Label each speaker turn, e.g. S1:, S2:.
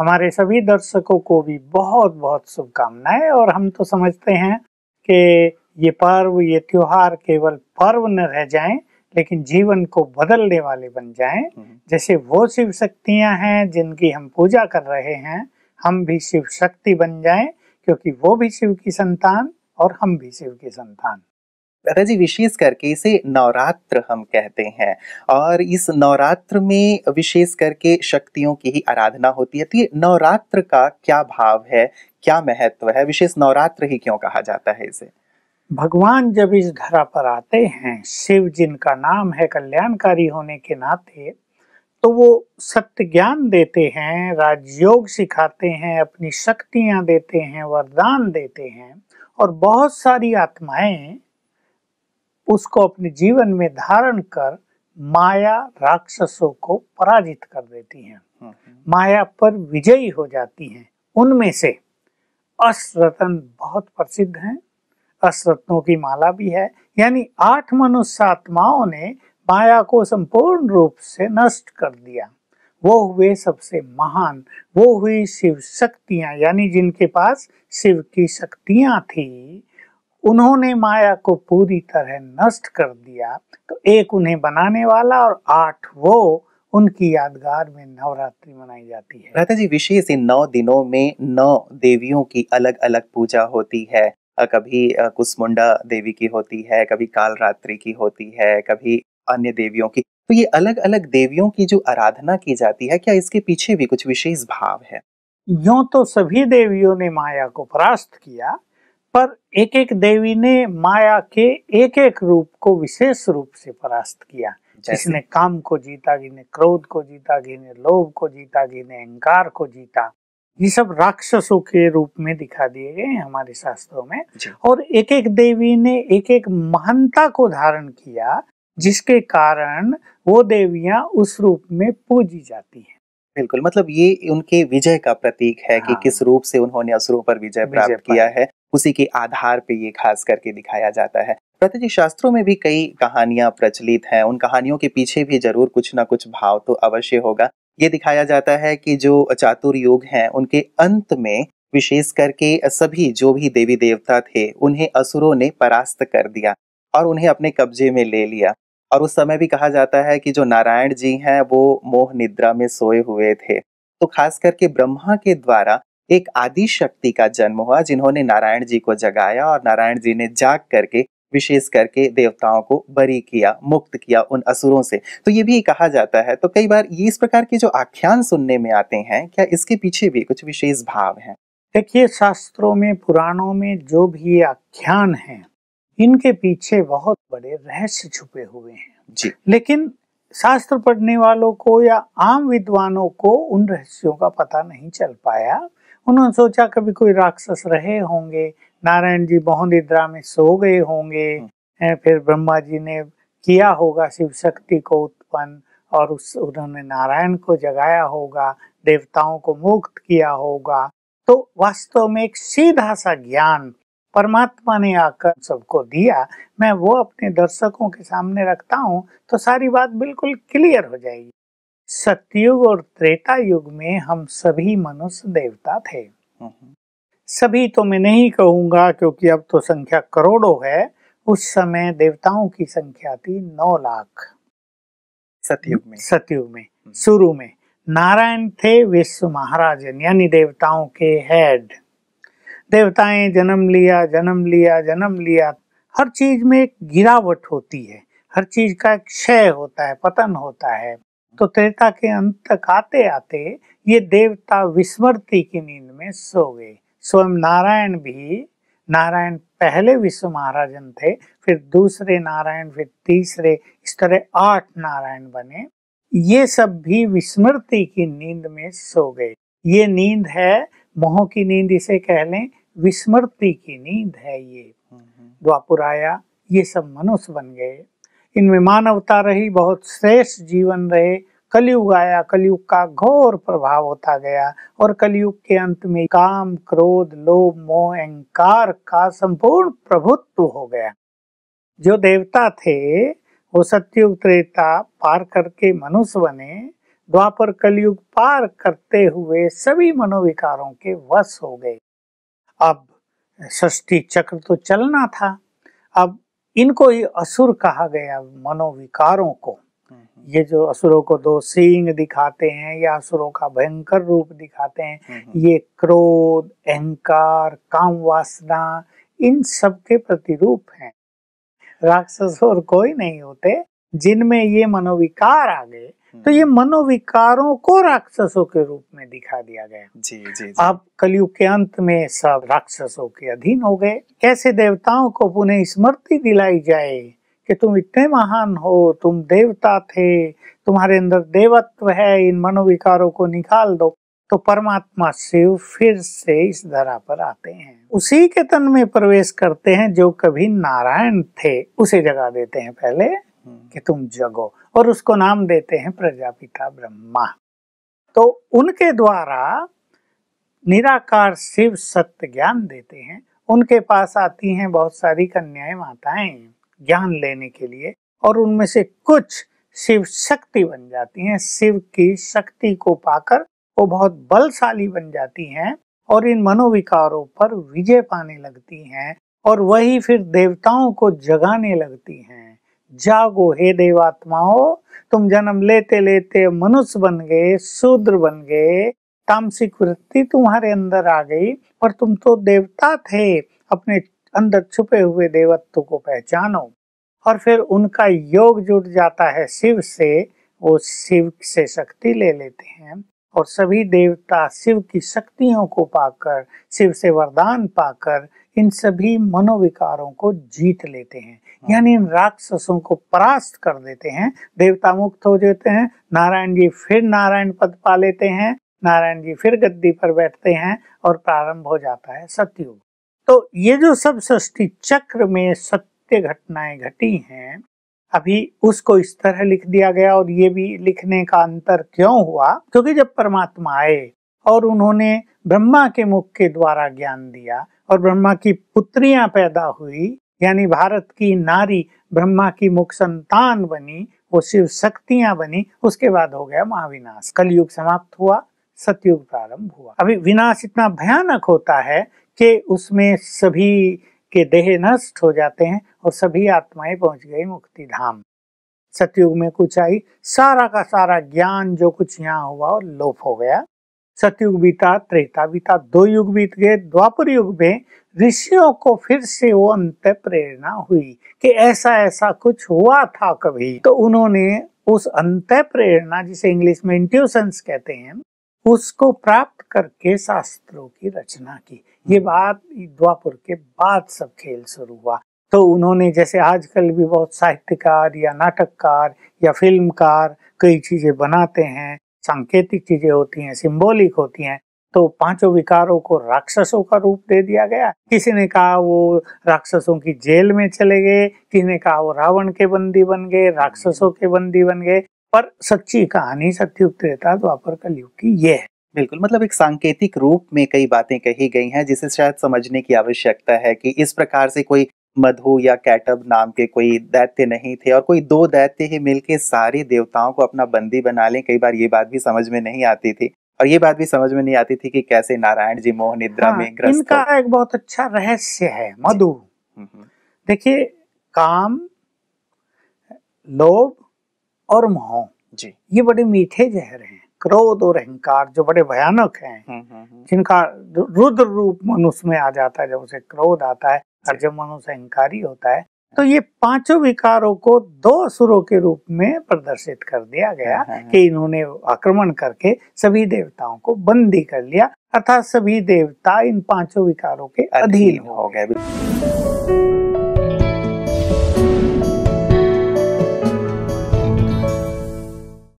S1: हमारे सभी दर्शकों को भी बहुत बहुत शुभकामनाएं और हम तो समझते हैं कि ये पर्व ये त्योहार केवल पर्व न रह जाएं लेकिन जीवन को बदलने वाले बन जाएं हम्म। जैसे वो शिव शक्तियां हैं जिनकी हम पूजा कर रहे हैं हम भी शिव शक्ति बन जाएं क्योंकि वो भी शिव की संतान और हम भी शिव की संतान
S2: दादा जी विशेष करके इसे नवरात्र हम कहते हैं और इस नवरात्र में विशेष करके शक्तियों की ही आराधना होती है तो ये नवरात्र का क्या भाव है क्या महत्व है विशेष नवरात्र ही क्यों कहा जाता है इसे भगवान जब इस धरा पर आते हैं शिव जिनका नाम है
S1: कल्याणकारी होने के नाते तो वो सत्य ज्ञान देते हैं राजयोग सिखाते हैं अपनी शक्तियां देते हैं वरदान देते हैं और बहुत सारी आत्माएं उसको अपने जीवन में धारण कर माया राक्षसों को पराजित कर देती हैं हम्म। माया पर विजयी हो जाती हैं उनमें से अश्वरतन बहुत प्रसिद्ध हैं अश्रत्नों की माला भी है यानी आठ मनुष्य आत्माओं ने माया को संपूर्ण रूप से नष्ट कर दिया वो हुए सबसे महान वो हुई शिव शक्तियां यानी जिनके पास शिव की शक्तियां थी उन्होंने माया को पूरी तरह नष्ट कर दिया तो एक उन्हें बनाने वाला और आठ वो उनकी यादगार में नवरात्रि मनाई जाती है
S2: राधा जी विशेष इन नौ दिनों में नौ देवियों की अलग अलग पूजा होती है कभी कुसमुंडा देवी की होती है कभी कालरात्रि की होती है कभी अन्य देवियों की तो ये अलग अलग देवियों की जो आराधना की जाती है क्या इसके पीछे भी कुछ विशेष भाव है यो तो सभी देवियों ने माया को परास्त किया पर एक
S1: एक देवी ने माया के एक एक रूप को विशेष रूप से परास्त किया जिसने काम को जीता जिन्हें क्रोध को जीता जिन्हें ने लोभ को जीता जिन्हें ने अहंकार को जीता ये सब राक्षसों के रूप में दिखा दिए गए हैं हमारे शास्त्रों में और एक एक देवी ने एक एक महानता को धारण किया जिसके कारण वो देवियां उस रूप में पूजी जाती हैं
S2: बिल्कुल मतलब ये उनके विजय का प्रतीक है हाँ। कि किस रूप से उन्होंने असुरों पर विजय प्राप्त किया है उसी के आधार पे ये खास करके दिखाया जाता है प्रत्येक शास्त्रों में भी कई कहानियां प्रचलित हैं उन कहानियों के पीछे भी जरूर कुछ ना कुछ भाव तो अवश्य होगा ये दिखाया जाता है कि जो चातुर युग हैं उनके अंत में विशेष करके सभी जो भी देवी देवता थे उन्हें असुरों ने परास्त कर दिया और उन्हें अपने कब्जे में ले लिया और उस समय भी कहा जाता है कि जो नारायण जी हैं वो मोह निद्रा में सोए हुए थे तो खास करके ब्रह्मा के द्वारा एक आदि शक्ति का जन्म हुआ जिन्होंने नारायण जी को जगाया और नारायण जी ने जाग करके विशेष करके देवताओं को बरी किया मुक्त किया उन असुरों से तो ये भी कहा जाता है तो कई बार ये इस प्रकार के जो आख्यान सुनने में आते हैं क्या इसके पीछे भी कुछ विशेष भाव हैं देखिए शास्त्रों में पुराणों में जो भी ये
S1: आख्यान हैं इनके पीछे बहुत बड़े रहस्य छुपे हुए हैं जी लेकिन शास्त्र पढ़ने वालों को या आम विद्वानों को उन रहस्यों का पता नहीं चल पाया उन्होंने सोचा कभी कोई राक्षस रहे होंगे नारायण जी मोहनिद्रा में सो गए होंगे हम्म। फिर ब्रह्मा जी ने किया होगा शिव शक्ति को उत्पन्न और उस उन्होंने नारायण को जगाया होगा देवताओं को मुक्त किया होगा तो वास्तव में एक सीधा सा ज्ञान परमात्मा ने आकर सबको दिया मैं वो अपने दर्शकों के सामने रखता हूँ तो सारी बात बिल्कुल क्लियर हो जाएगी सत्युग और त्रेता युग में हम सभी मनुष्य देवता थे सभी तो मैं नहीं कहूंगा क्योंकि अब तो संख्या करोड़ों है उस समय देवताओं की संख्या थी नौ लाख सतयुग में सतयुग में हम्म। शुरू में नारायण थे विश्व महाराजन यानी देवताओं के हेड देवताएं जन्म लिया जन्म लिया जन्म लिया हर चीज में एक गिरावट होती है हर चीज का एक क्षय होता है पतन होता है तो त्रेता के अंत तक आते आते ये देवता विस्मृति की नींद में सो गए स्वयं नारायण भी नारायण पहले विश्व महाराजन थे फिर दूसरे नारायण फिर तीसरे इस तरह आठ नारायण बने ये सब भी विस्मृति की नींद में सो गए ये नींद है मोह की नींद इसे कह लें विस्मृति की नींद है ये हम्म, हम्म। द्वापुराया ये सब मनुष्य बन गए इनमें मानवता रही बहुत श्रेष्ठ जीवन रहे कलयुग आया कलयुग का घोर प्रभाव होता गया और कलयुग के अंत में काम क्रोध लोभ मोह अहंकार का संपूर्ण प्रभुत्व हो गया जो देवता थे वो सत्युग त्रेता पार करके मनुष्य बने द्वापर कलयुग पार करते हुए सभी मनोविकारों के वश हो गए अब सृष्टि चक्र तो चलना था अब इनको ही असुर कहा गया मनोविकारों को हम्म। ये जो असुरों को दो सींग दिखाते हैं या असुरों का भयंकर रूप दिखाते हैं हम्म। ये क्रोध अहंकार काम वासना इन सब के प्रतिरूप हैं राक्षस और कोई नहीं होते जिनमें ये मनोविकार आ गए तो ये हम्म। मनोविकारों को राक्षसों के रूप में दिखा दिया गया जी जी, जी। आप कलयुग के अंत में सब राक्षसों के अधीन हो गए कैसे देवताओं को पुनः स्मृति दिलाई जाए कि तुम इतने महान हो तुम देवता थे तुम्हारे अंदर देवत्व है इन मनोविकारों को निकाल दो तो परमात्मा शिव फिर से इस धरा पर आते हैं उसी के तन में प्रवेश करते हैं जो कभी नारायण थे उसे जगा देते हैं पहले कि तुम जगो और उसको नाम देते हैं प्रजापिता ब्रह्मा तो उनके द्वारा निराकार शिव सत्य ज्ञान देते हैं उनके पास आती हैं बहुत सारी कन्याएं माताएं ज्ञान लेने के लिए और उनमें से कुछ शिव शक्ति बन जाती हैं शिव की शक्ति को पाकर वो बहुत बलशाली बन जाती हैं और इन मनोविकारों पर विजय पाने लगती हैं और वही फिर देवताओं को जगाने लगती हैं जागो हे देवात्माओं तुम जन्म लेते लेते मनुष्य बन गए शूद्र बन गए तामसिक वृत्ति तुम्हारे अंदर आ गई पर तुम तो देवता थे अपने अंदर छुपे हुए देवत्व को पहचानो और फिर उनका योग जुट जाता है शिव से वो शिव से शक्ति ले लेते हैं और सभी देवता शिव की शक्तियों को पाकर शिव से वरदान पाकर इन सभी मनोविकारों को जीत लेते हैं यानी इन राक्षसों को परास्त कर देते हैं देवता मुक्त हो जाते हैं नारायण जी फिर नारायण पद पा लेते हैं नारायण जी फिर गद्दी पर बैठते हैं और प्रारंभ हो जाता है सत्युग तो ये जो सब सृष्टि चक्र में सत्य घटनाएं घटी हैं अभी उसको इस तरह लिख दिया गया और ये भी लिखने का अंतर क्यों हुआ क्योंकि जब परमात्मा आए और उन्होंने ब्रह्मा के मुख के द्वारा ज्ञान दिया और ब्रह्मा की पुत्रियां पैदा हुई यानी भारत की नारी ब्रह्मा की मुख संतान बनी वो शिव शक्तियां बनी उसके बाद हो गया महाविनाश कलयुग समाप्त हुआ सतयुग प्रारंभ हुआ अभी विनाश इतना भयानक होता है कि उसमें सभी के देह नष्ट हो जाते हैं और सभी आत्माएं पहुंच गई मुक्ति धाम सतयुग में कुछ आई सारा का सारा ज्ञान जो कुछ यहाँ हुआ और लोप हो गया सतयुग बीता त्रेता बीता दो युग बीत गए द्वापर युग में ऋषियों को फिर से वो अंत प्रेरणा हुई कि ऐसा ऐसा कुछ हुआ था कभी तो उन्होंने उस अंत प्रेरणा जिसे इंग्लिश में इंट्यूशंस कहते हैं उसको प्राप्त करके शास्त्रों की रचना की ये बात द्वापुर के बाद सब खेल शुरू हुआ तो उन्होंने जैसे आजकल भी बहुत साहित्यकार या नाटककार या फिल्मकार कई चीजें बनाते हैं सांकेतिक चीजें होती हैं सिंबॉलिक होती हैं तो पांचों विकारों को राक्षसों का रूप दे दिया गया किसी ने कहा वो राक्षसों की जेल में चले गए किसी ने कहा वो रावण के बंदी बन गए राक्षसों के बंदी बन गए पर सच्ची कहानी सत्य त्रेता द्वापर कलयुग
S2: की ये है बिल्कुल मतलब एक सांकेतिक रूप में कई बातें कही गई हैं जिसे शायद समझने की आवश्यकता है कि इस प्रकार से कोई मधु या कैटब नाम के कोई दैत्य नहीं थे और कोई दो दैत्य ही मिलके सारे देवताओं को अपना बंदी बना लें कई बार ये बात भी समझ में नहीं आती थी और ये बात भी समझ में नहीं आती थी कि कैसे नारायण जी मोह निद्रा हाँ, में ग्रस्त
S1: इनका एक बहुत अच्छा रहस्य है
S2: मधु हम्म,
S1: हम्म। देखिए काम लोभ और मोह जी ये बड़े मीठे जहर हैं क्रोध और अहंकार जो बड़े भयानक हैं हम्म, जिनका रुद्र रूप मनुष्य में आ जाता है जब उसे क्रोध आता है और जब मनुष्य अहंकारी होता है तो ये पांचों विकारों को दो असुरों के रूप में प्रदर्शित कर दिया गया हाँ, हाँ। कि इन्होंने आक्रमण करके सभी देवताओं को बंदी कर लिया अर्थात सभी देवता इन पांचों विकारों के अधीन हो
S2: गए